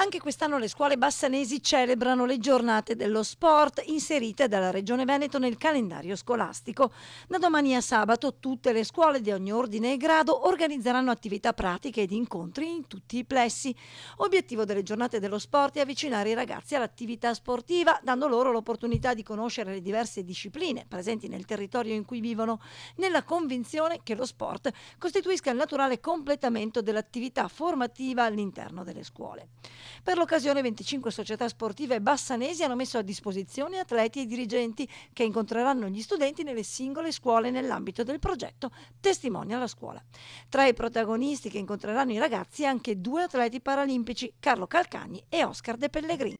Anche quest'anno le scuole bassanesi celebrano le giornate dello sport inserite dalla Regione Veneto nel calendario scolastico. Da domani a sabato tutte le scuole di ogni ordine e grado organizzeranno attività pratiche ed incontri in tutti i plessi. Obiettivo delle giornate dello sport è avvicinare i ragazzi all'attività sportiva, dando loro l'opportunità di conoscere le diverse discipline presenti nel territorio in cui vivono, nella convinzione che lo sport costituisca il naturale completamento dell'attività formativa all'interno delle scuole. Per l'occasione 25 società sportive bassanesi hanno messo a disposizione atleti e dirigenti che incontreranno gli studenti nelle singole scuole nell'ambito del progetto Testimonia la scuola. Tra i protagonisti che incontreranno i ragazzi anche due atleti paralimpici, Carlo Calcagni e Oscar De Pellegrini.